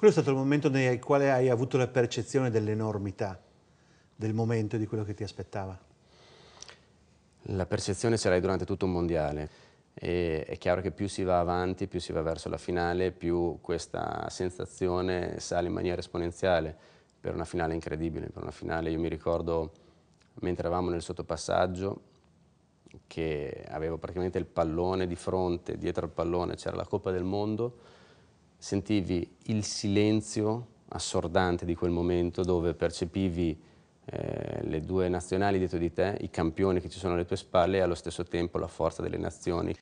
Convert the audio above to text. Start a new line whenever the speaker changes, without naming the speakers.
quello è stato il momento nel quale hai avuto la percezione dell'enormità del momento e di quello che ti aspettava?
La percezione ce l'hai
durante tutto un mondiale. E è chiaro che più si va avanti, più si va verso la finale, più questa sensazione sale in maniera esponenziale per una finale incredibile, per una finale io mi ricordo mentre eravamo nel sottopassaggio che avevo praticamente il pallone di fronte, dietro al pallone c'era la Coppa del Mondo sentivi il silenzio assordante di quel momento dove percepivi eh, le due nazionali dietro di te, i campioni che ci sono alle tue spalle e allo stesso
tempo
la forza delle nazioni.